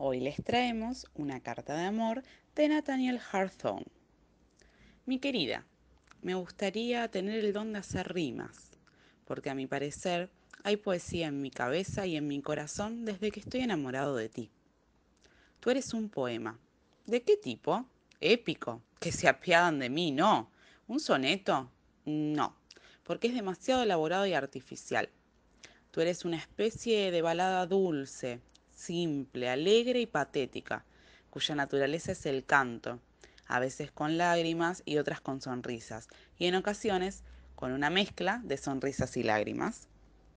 Hoy les traemos una carta de amor de Nathaniel Hawthorne. Mi querida, me gustaría tener el don de hacer rimas, porque a mi parecer hay poesía en mi cabeza y en mi corazón desde que estoy enamorado de ti. Tú eres un poema. ¿De qué tipo? Épico. Que se apiadan de mí, no. ¿Un soneto? No, porque es demasiado elaborado y artificial. Tú eres una especie de balada dulce, simple, alegre y patética, cuya naturaleza es el canto, a veces con lágrimas y otras con sonrisas, y en ocasiones con una mezcla de sonrisas y lágrimas.